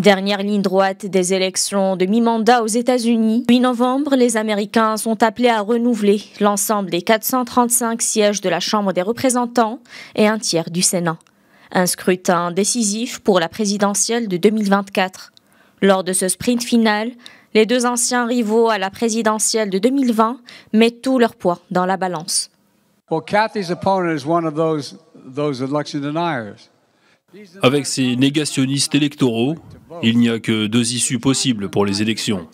Dernière ligne droite des élections de mi-mandat aux États-Unis. 8 novembre, les Américains sont appelés à renouveler l'ensemble des 435 sièges de la Chambre des représentants et un tiers du Sénat. Un scrutin décisif pour la présidentielle de 2024. Lors de ce sprint final, les deux anciens rivaux à la présidentielle de 2020 mettent tout leur poids dans la balance. Avec ces négationnistes électoraux, il n'y a que deux issues possibles pour les élections.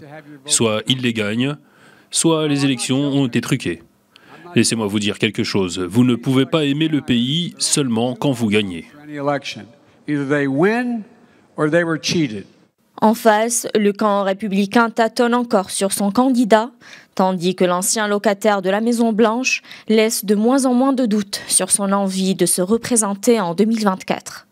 Soit ils les gagnent, soit les élections ont été truquées. Laissez-moi vous dire quelque chose. Vous ne pouvez pas aimer le pays seulement quand vous gagnez. En face, le camp républicain tâtonne encore sur son candidat, tandis que l'ancien locataire de la Maison Blanche laisse de moins en moins de doutes sur son envie de se représenter en 2024.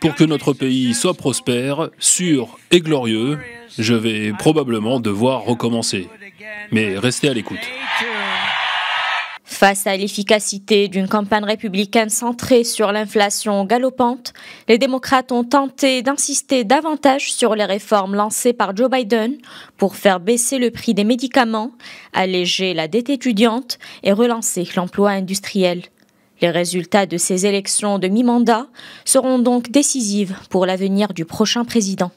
Pour que notre pays soit prospère, sûr et glorieux, je vais probablement devoir recommencer. Mais restez à l'écoute. Face à l'efficacité d'une campagne républicaine centrée sur l'inflation galopante, les démocrates ont tenté d'insister davantage sur les réformes lancées par Joe Biden pour faire baisser le prix des médicaments, alléger la dette étudiante et relancer l'emploi industriel. Les résultats de ces élections de mi-mandat seront donc décisives pour l'avenir du prochain président.